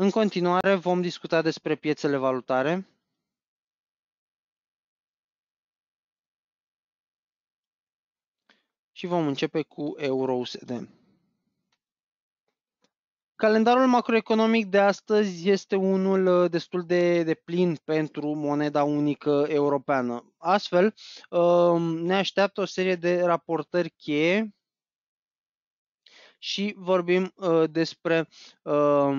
În continuare, vom discuta despre piețele valutare. Și vom începe cu euro-USD. Calendarul macroeconomic de astăzi este unul uh, destul de, de plin pentru moneda unică europeană. Astfel, uh, ne așteaptă o serie de raportări cheie și vorbim uh, despre, uh,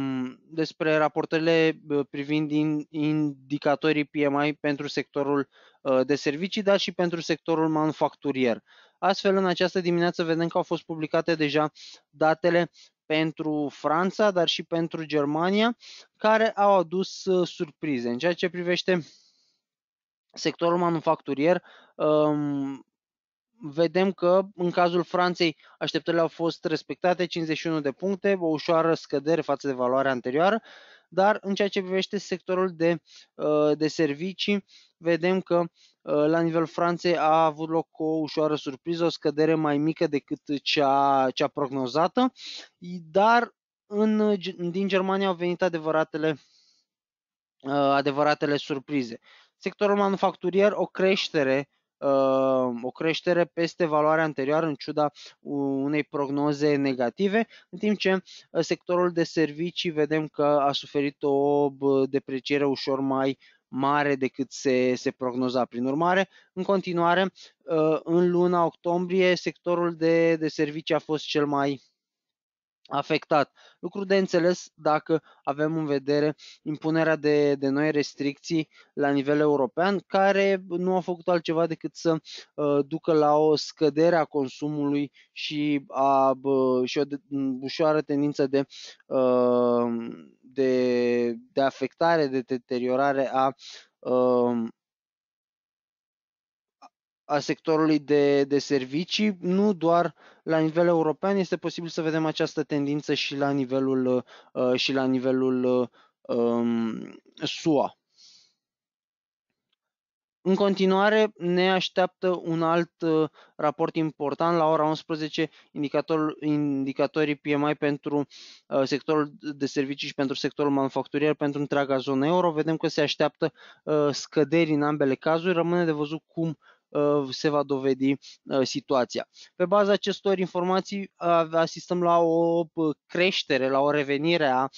despre raportările uh, privind din indicatorii PMI pentru sectorul uh, de servicii, dar și pentru sectorul manufacturier. Astfel, în această dimineață vedem că au fost publicate deja datele pentru Franța, dar și pentru Germania, care au adus uh, surprize. În ceea ce privește sectorul manufacturier, um, vedem că în cazul Franței așteptările au fost respectate, 51 de puncte, o ușoară scădere față de valoarea anterioară, dar în ceea ce privește sectorul de, uh, de servicii, vedem că uh, la nivel Franței a avut loc o ușoară surpriză, o scădere mai mică decât cea, cea prognozată, dar în, din Germania au venit adevăratele, uh, adevăratele surprize. Sectorul manufacturier, o creștere Ehm, o creștere peste valoarea anterioară în ciuda unei prognoze negative, în timp ce eh, sectorul de servicii vedem că a suferit o depreciere ușor mai mare decât se, se prognoza. Prin urmare, în continuare, eh, în luna octombrie, sectorul de, de servicii a fost cel mai afectat. Lucru de înțeles dacă avem în vedere impunerea de, de noi restricții la nivel european, care nu au făcut altceva decât să uh, ducă la o scădere a consumului și, a, uh, și o de, ușoară tendință de, uh, de, de afectare, de deteriorare a uh, a sectorului de, de servicii, nu doar la nivel european, este posibil să vedem această tendință și la nivelul, uh, și la nivelul uh, um, SUA. În continuare, ne așteaptă un alt uh, raport important la ora 11, indicator, indicatorii PMI pentru uh, sectorul de servicii și pentru sectorul manufacturier pentru întreaga zonă euro. Vedem că se așteaptă uh, scăderi în ambele cazuri. Rămâne de văzut cum uh, Uh, se va dovedi uh, situația. Pe baza acestor informații uh, asistăm la o creștere, la o revenire a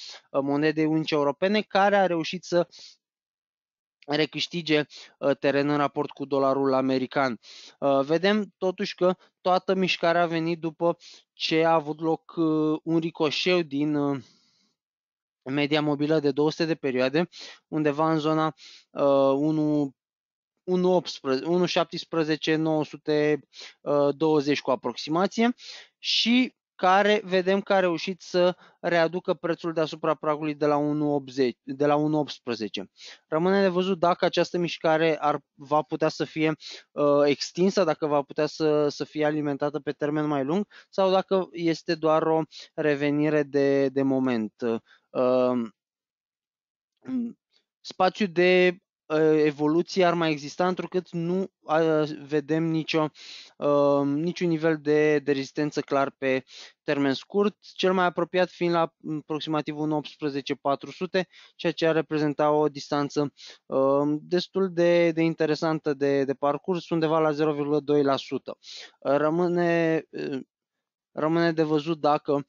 monedei unice europene care a reușit să recâștige teren în raport cu dolarul american. Vedem totuși că toată mișcarea a venit după ce a avut loc un ricoșeu din media mobilă de 200 de perioade, undeva în zona 1.17.920 uh, cu aproximație și care vedem că a reușit să readucă prețul deasupra pragului de la 1.80, de la 1.18. Rămâne de văzut dacă această mișcare ar, va putea să fie uh, extinsă, dacă va putea să, să fie alimentată pe termen mai lung sau dacă este doar o revenire de, de moment. Uh, um, spațiu de Ă, evoluție ar mai exista, întrucât nu vedem nicio, ă, niciun nivel de, de rezistență clar pe termen scurt, cel mai apropiat fiind la aproximativ 18400, ceea ce ar reprezenta o distanță ă, destul de, de interesantă de, de parcurs, undeva la 0,2%. Rămâne, rămâne de văzut dacă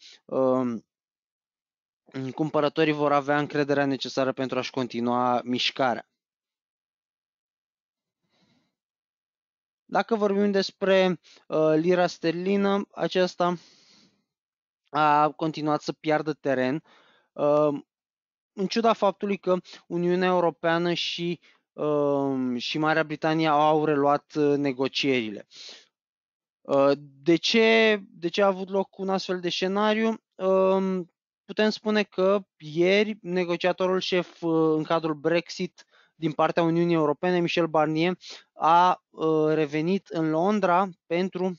cumpărătorii vor avea încrederea necesară pentru a-și continua mișcarea. Dacă vorbim despre uh, lira sterlină, aceasta a continuat să piardă teren, uh, în ciuda faptului că Uniunea Europeană și, uh, și Marea Britanie au reluat uh, negocierile. Uh, de ce, de ce a avut loc un astfel de scenariu? Uh, putem spune că ieri negociatorul șef în cadrul Brexit din partea Uniunii Europene, Michel Barnier, a ă, revenit în Londra pentru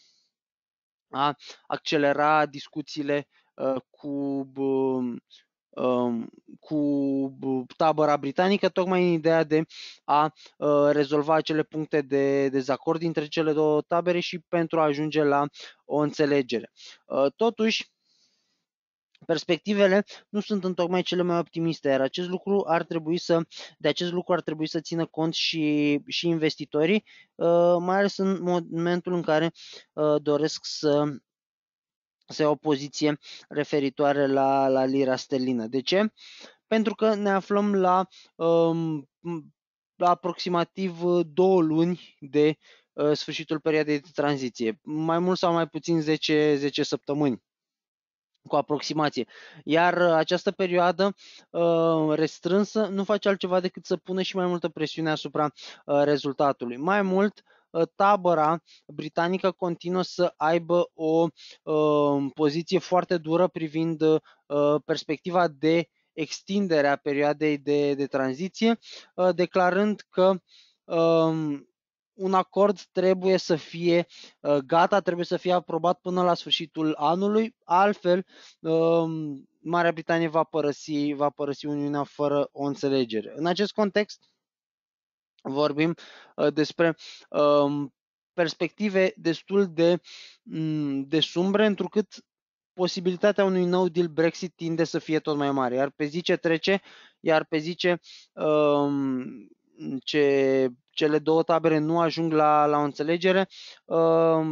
a accelera discuțiile ă, cu, ă, cu tabăra britanică, tocmai în ideea de a rezolva acele puncte de dezacord dintre cele două tabere și pentru a ajunge la o înțelegere. Totuși, Perspectivele nu sunt tocmai cele mai optimiste, iar acest lucru ar trebui să, de acest lucru ar trebui să țină cont și, și investitorii, uh, mai ales în momentul în care uh, doresc să să o poziție referitoare la, la lira sterlină. De ce? Pentru că ne aflăm la, um, la aproximativ uh, două luni de sfârșitul perioadei de tranziție, mai mult sau mai puțin 10, 10 săptămâni cu aproximație. Iar uh, această perioadă uh, restrânsă nu face altceva decât să pună și mai multă presiune asupra uh, rezultatului. Mai mult, tabăra britanică continuă să aibă o poziție foarte dură privind perspectiva de extindere a perioadei de, de tranziție, declarând că um, un acord trebuie să fie uh, gata, trebuie să fie aprobat până la sfârșitul anului, altfel um, Marea Britanie va părăsi, va părăsi Uniunea fără o înțelegere. În acest context vorbim uh, despre um, perspective destul de, mm, de sumbre, întrucât posibilitatea unui nou deal Brexit tinde să fie tot mai mare, iar pe zi ce trece, iar pe zi ce, um, ce cele două tabere nu ajung la, la o înțelegere, uh,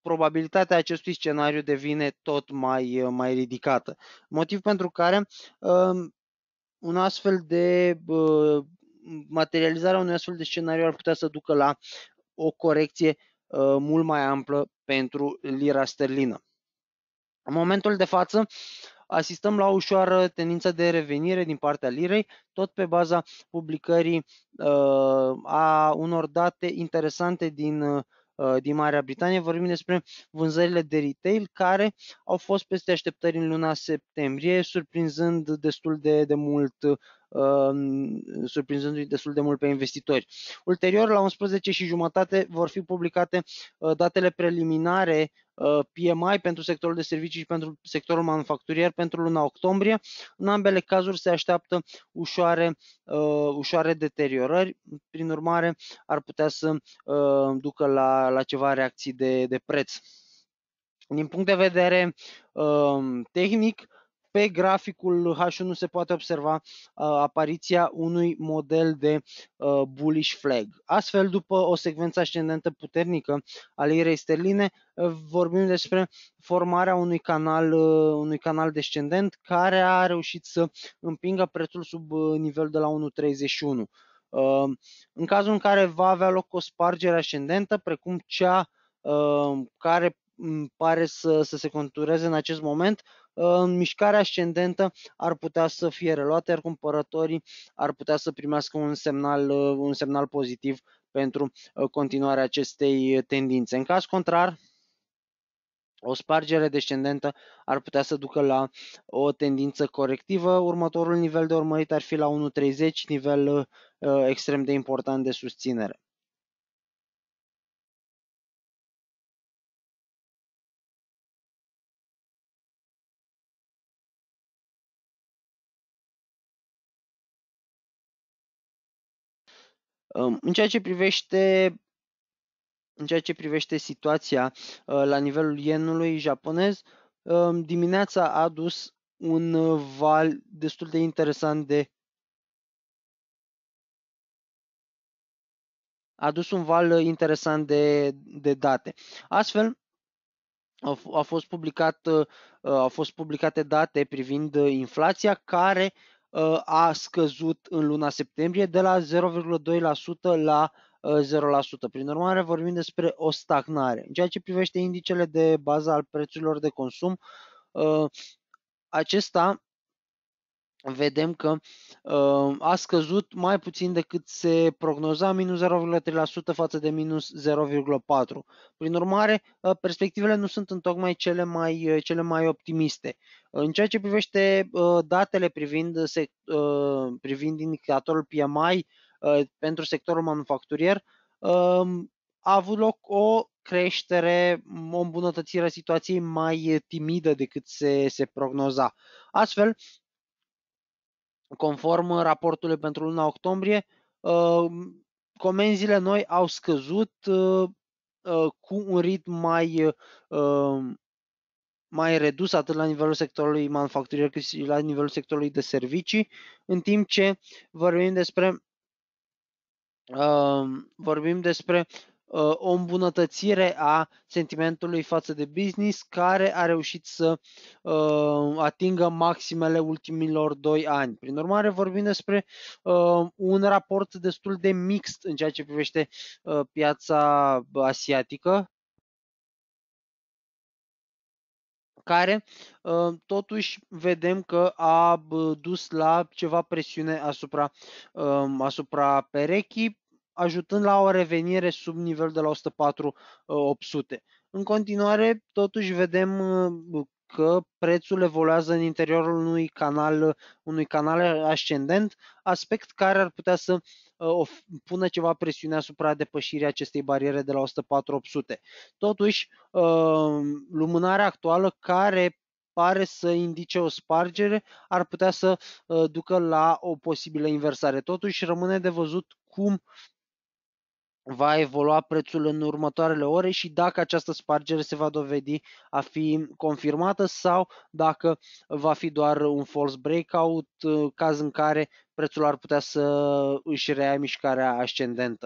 probabilitatea acestui scenariu devine tot mai, uh, mai ridicată. Motiv pentru care uh, un astfel de materializarea unui astfel de scenariu ar putea să ducă la o corecție mult mai amplă pentru lira sterlină. În momentul de față, asistăm la o ușoară tendință de revenire din partea lirei, tot pe baza publicării uh, a unor date interesante din uh, din Marea Britanie. Vorbim despre vânzările de retail care au fost peste așteptări în luna septembrie, surprinzând destul de, de mult Ehm, surprinzându-i destul de mult pe investitori. Ulterior, la 11 și jumătate, vor fi publicate eh, datele preliminare eh, PMI pentru sectorul de servicii și pentru sectorul manufacturier pentru luna octombrie. În ambele cazuri se așteaptă ușoare, uh, ușoare deteriorări, prin urmare ar putea să uh, ducă la, la ceva reacții de, de preț. Din punct de vedere uh, tehnic, pe graficul H1 se poate observa uh, apariția unui model de uh, bullish flag. Astfel, după o secvență ascendentă puternică a lirei sterline, uh, vorbim despre formarea unui canal, unui canal descendent care a reușit să împingă prețul sub nivelul de la 1.31. În cazul în care va avea loc o spargere ascendentă, precum cea care pare să, să se contureze în acest moment, în ascendentă ar putea să fie reluată, iar cumpărătorii ar putea să primească un semnal, uh, un semnal pozitiv pentru uh, continuarea acestei uh, tendințe. În caz contrar, o spargere descendentă ar putea să ducă la o tendință corectivă. Următorul nivel de urmărit ar fi la 1.30, nivel extrem de important de susținere. În ceea ce privește în ceea ce privește situația uh, la nivelul yenului japonez, um, dimineața a adus un uh, val destul de interesant de a adus un val uh, interesant de, de date. Astfel, au, au, fost publicat, au fost publicate date privind inflația care Uh, a scăzut în luna septembrie de la 0,2% la 0%. Uh, Prin urmare, vorbim despre o stagnare. În ceea ce privește indicele de bază al prețurilor de consum, uh, acesta vedem că Ehm, a scăzut mai puțin decât se prognoza, minus 0,3% față de minus 0,4%. Prin urmare, ă, perspectivele nu sunt întocmai cele mai, ă, cele mai optimiste. În ceea ce privește ă, datele privind, privind indicatorul PMI pentru sectorul manufacturier, ehm, a avut loc o creștere, o îmbunătățire a situației mai timidă decât se, se prognoza. Astfel, conform raportului pentru luna octombrie, uh, comenzile noi au scăzut uh, uh, cu un ritm mai, mai redus atât la nivelul sectorului manufacturier cât și la nivelul sectorului de servicii, în timp ce vorbim despre vorbim despre Uh, o îmbunătățire a sentimentului față de business care a reușit să uh, atingă maximele ultimilor 2 ani. Prin urmare, vorbim despre uh, un raport destul de mixt în ceea ce privește piața asiatică, care totuși vedem că a dus la ceva presiune asupra, asupra perechii, ajutând la o revenire sub nivel de la 104-800. Uh, în continuare, totuși vedem uh, că prețul evoluează în interiorul unui canal, unui canal ascendent, aspect care ar putea să uh, pună ceva presiune asupra depășirii acestei bariere de la 104-800. Totuși, lumânarea actuală care pare să indice o spargere, ar putea să ducă la o posibilă inversare. Totuși rămâne de văzut cum va evolua prețul în următoarele ore și dacă această spargere se va dovedi a fi confirmată sau dacă va fi doar un false breakout, uh, caz în care prețul ar putea să își reia mișcarea ascendentă.